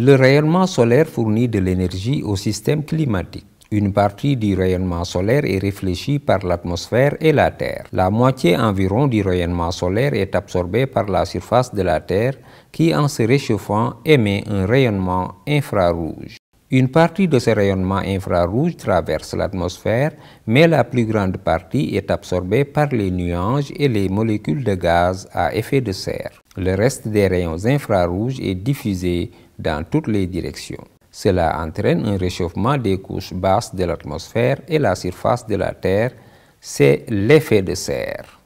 Le rayonnement solaire fournit de l'énergie au système climatique. Une partie du rayonnement solaire est réfléchie par l'atmosphère et la Terre. La moitié environ du rayonnement solaire est absorbée par la surface de la Terre qui, en se réchauffant, émet un rayonnement infrarouge. Une partie de ces rayonnements infrarouges traverse l'atmosphère, mais la plus grande partie est absorbée par les nuages et les molécules de gaz à effet de serre. Le reste des rayons infrarouges est diffusé dans toutes les directions. Cela entraîne un réchauffement des couches basses de l'atmosphère et la surface de la Terre. C'est l'effet de serre.